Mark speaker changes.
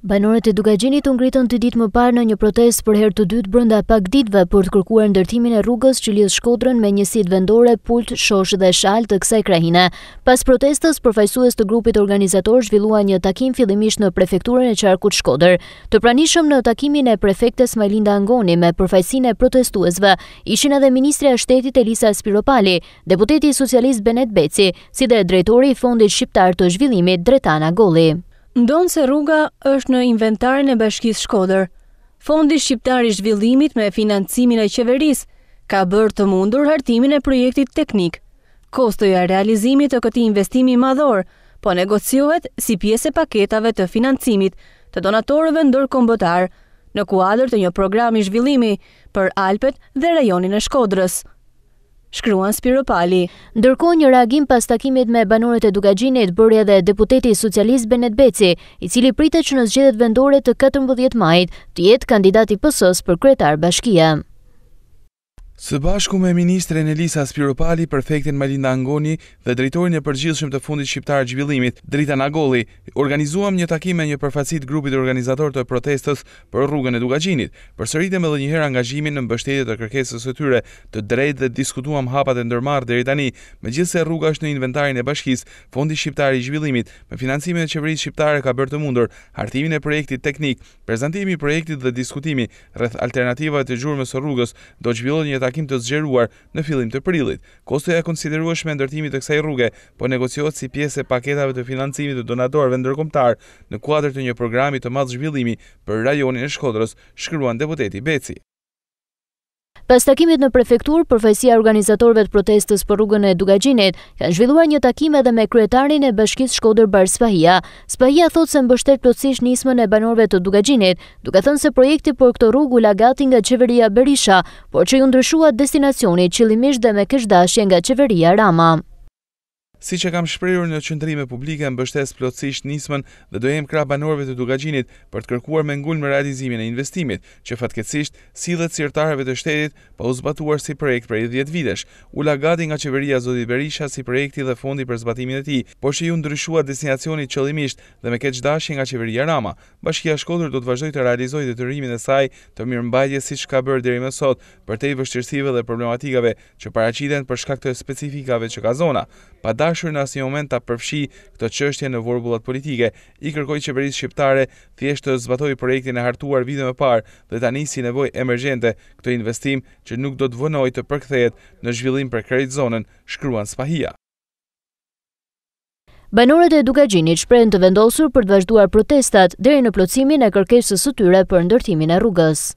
Speaker 1: Banorët e Dugajinit të ngritën të ditë më parë në një protest për herë të dytë brënda pak ditëve për të kërkuar në dërtimin e rrugës që lisë shkodrën me njësit vendore, pultë, shoshë dhe shalë të kësaj krahina. Pas protestës, përfajsues të grupit organizator zhvillua një takim fillimisht në prefekturën e qarkut shkodrë. Të pranishëm në takimin e prefektes Majlinda Angoni me përfajsin e protestuesve, ishin edhe Ministri a Shtetit Elisa Spiropali, Deputeti Socialist Benet Beci, si dhe Drejtori i Fondit Shqiptar të Zhvillimit, Dretana Goli
Speaker 2: ndonë se rruga është në inventarën e bashkis Shkoder. Fondi Shqiptar i Zhvillimit me financimin e qeveris ka bërë të mundur hartimin e projektit teknik. Kostoja realizimit të këti investimi madhor, po negociohet si pjesë e paketave të financimit të donatorëve ndër në kuadrë të një programi zhvillimi për Alpet
Speaker 1: dhe rajonin e Shkodrës shkruan Spiropali. Ndërko një reagim pas takimit me banorët e Dugagjinit bërë edhe deputeti socialist Benet Beci, i cili pritë që në zgjedet vendore të 14 majt të jetë kandidati pësos për kretar bashkia.
Speaker 3: Së bashku me Ministren Elisa Spiropali, Prefektin Malinda Angoni dhe Drejtorin e përgjithshëm të fundit shqiptar Zhvillimit, Drita Nagolli, organizuam një takim me një përfacit grupit organizator të protestës për rrugën e Dugagjinit. Përsëritëm edhe një herë angazhimin në mbështetje të kërkesës së tyre të drejtë dhe diskutuam hapat e ndërmarrë deri tani, megjithëse rruga është në inventarin e bashkisë, Fondi Shqiptar i Zhvillimit, me financimin e qeverisë shqiptare ka bërë të mundur hartimin e projektit teknik, prezantimin e projektit dhe diskutimin rreth alternativave të gjurmës së rrugës, do zhvillohet një takim të zgjeruar në fillim të prillit. Kostoja me ndërtimit të kësaj rruge po negociohet si pjesë e paketave të financimit të donatorëve ndërkombëtar në kuadër të një programi të madh zhvillimi për rajonin e Shkodrës, shkruan deputeti Beci.
Speaker 1: Pas takimit në prefektur, përfajsia organizatorve të protestës për rrugën e Dugajinit, kanë zhvilluar një takim edhe me kryetarin e bashkis Shkoder Bar Spahia. Spahia thot se mbështet plotësish nismën e banorve të Dugajinit, duke thënë se projekti për këto rrugu lagati nga qeveria Berisha, por që ju ndryshua destinacioni qëlimisht dhe me këshdashje nga qeveria Rama.
Speaker 3: Si që kam shprejur në qëndrime publike, më bështes plotësisht nismën dhe dojem kra banorve të dugagjinit për të kërkuar me ngull më realizimin e investimit, që fatkecisht silet sirtareve të shtetit pa u zbatuar si projekt për e 10 videsh. U lagati nga qeveria Zodit Berisha si projekti dhe fondi për zbatimin e ti, por që ju ndryshua destinacionit qëllimisht dhe me keq dashi nga qeveria Rama. Bashkia Shkodur do të vazhdoj të realizoj dhe të rrimin e saj të mirë mbajtje si që ka bërë më sot për te i vështirësive dhe problematikave që paraciden për shkak të specifikave që ka zona. Pa dashur në një moment ta përfshi këtë çështje në vorbullat politike. I kërkoi qeverisë shqiptare thjesht të zbatoj projektin e hartuar vitin e parë dhe të nisi nevojë emergjente këtë investim që nuk do të vënoj të përkthehet në zhvillim për krejt zonën, shkruan Spahia.
Speaker 1: Banorët e Dukagjinit shprehen të vendosur për të vazhduar protestat deri në plotësimin e kërkesës së tyre për ndërtimin e rrugës.